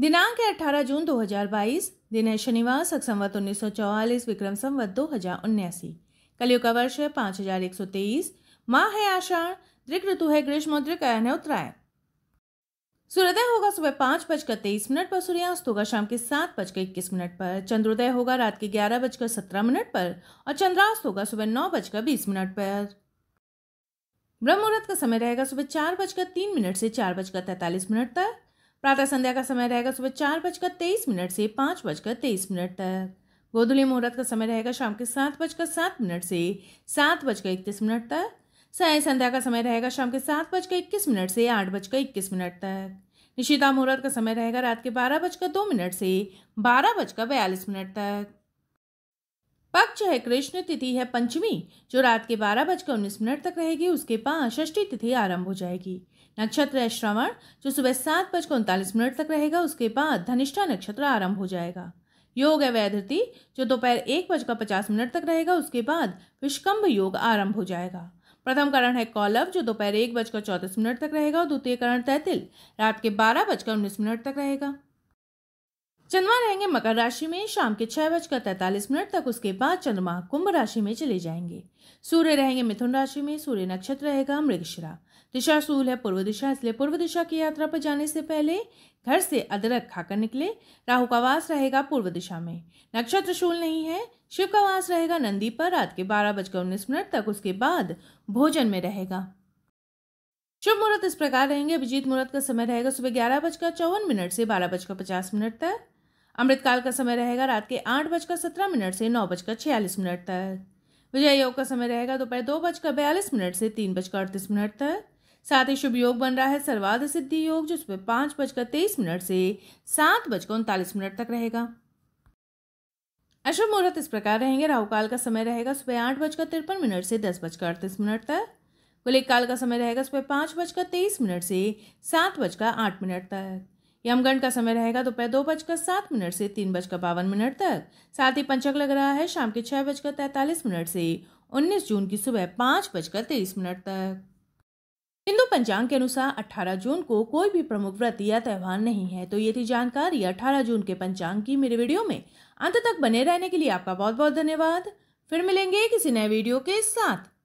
दिनांक है अठारह जून 2022 दिन है शनिवार सख संवत उन्नीस विक्रम संवत दो हजार उन्यासी कलियुग का वर्ष है पांच हजार एक सौ तेईस माह है आषाढ़ दृक ऋतु है ग्रीष्म दृकयन है उत्तरायण सूर्योदय होगा सुबह पांच बजकर तेईस मिनट पर सूर्यास्त होगा शाम के सात बजकर इक्कीस मिनट पर चंद्रोदय होगा रात के ग्यारह बजकर सत्रह मिनट पर और चंद्रास्त होगा सुबह नौ बजकर बीस मिनट पर ब्रह्म मुहूर्त का समय रहेगा सुबह चार बजकर तीन मिनट से चार बजकर तैतालीस मिनट तक प्रातः संध्या का समय रहेगा सुबह चार बजकर तेईस मिनट से पाँच बजकर तेईस मिनट तक गोधुली मुहूर्त का समय रहेगा शाम के सात बजकर सात मिनट से सात बजकर इकतीस मिनट तक साय संध्या का समय रहेगा शाम के सात बजकर इक्कीस मिनट से आठ बजकर इक्कीस मिनट तक निशिता मुहूर्त का समय रहेगा रात के बारह बजकर दो मिनट से बारह बजकर बयालीस मिनट तक पक्ष है कृष्ण तिथि है पंचमी जो रात के बारह बजकर उन्नीस मिनट तक रहेगी उसके पास षष्ठी तिथि आरंभ हो जाएगी नक्षत्र श्रवण जो सुबह सात बजकर उनतालीस मिनट तक रहेगा उसके बाद धनिष्ठा नक्षत्र आरंभ हो जाएगा योग है वैधति जो दोपहर एक बजकर पचास मिनट तक रहेगा उसके बाद विष्कम्भ योग आरंभ हो जाएगा प्रथम कारण है कौलव जो दोपहर एक बजकर चौंतीस मिनट तक रहेगा और द्वितीय करण तैतिल रात के बारह बजकर उन्नीस मिनट तक रहेगा चंद्रमा रहेंगे मकर राशि में शाम के छह बजकर तैतालीस मिनट तक उसके बाद चंद्रमा कुंभ राशि में चले जाएंगे सूर्य रहेंगे मिथुन राशि में सूर्य नक्षत्र रहेगा मृगशिरा दिशा सूल है पूर्व दिशा इसलिए पूर्व दिशा की यात्रा पर जाने से पहले घर से अदरक खाकर निकले राहु का वास रहेगा पूर्व दिशा में नक्षत्र शूल नहीं है शिव का वास रहेगा नंदी पर रात के बारह बजकर उन्नीस मिनट तक उसके बाद भोजन में रहेगा शुभ मुहूर्त इस प्रकार रहेंगे अभिजीत मुहूर्त का समय रहेगा सुबह ग्यारह बजकर चौवन मिनट से बारह बजकर पचास मिनट तक अमृतकाल का समय रहेगा रात के आठ बजकर सत्रह मिनट से नौ बजकर छियालीस मिनट तक विजय योग का समय रहेगा दोपहर दो बजकर बयालीस मिनट से तीन बजकर अड़तीस मिनट तक साथ ही शुभ योग बन रहा है सर्वाध सिद्धि योग जो सुबह पाँच बजकर तेईस मिनट से सात बजकर उनतालीस मिनट तक रहेगा अशुभ मुहूर्त इस प्रकार रहेंगे राहुकाल का समय रहेगा सुबह आठ बजकर तिरपन मिनट से दस बजकर अड़तीस मिनट तक कुलिक काल का समय रहेगा सुबह पाँच बजकर तेईस मिनट से सात बजकर आठ मिनट तक यमगण का समय रहेगा दोपहर दो बजकर सात मिनट से तीन बजकर बावन मिनट तक साथ ही पंचक लग रहा है शाम के छह बजकर तैतालीस मिनट से उन्नीस जून की सुबह पांच बजकर तेईस मिनट तक हिंदू पंचांग के अनुसार अठारह जून को कोई भी प्रमुख व्रत या त्यौहार नहीं है तो ये थी जानकारी अठारह जून के पंचांग की मेरे वीडियो में अंत तक बने रहने के लिए आपका बहुत बहुत धन्यवाद फिर मिलेंगे किसी नए वीडियो के साथ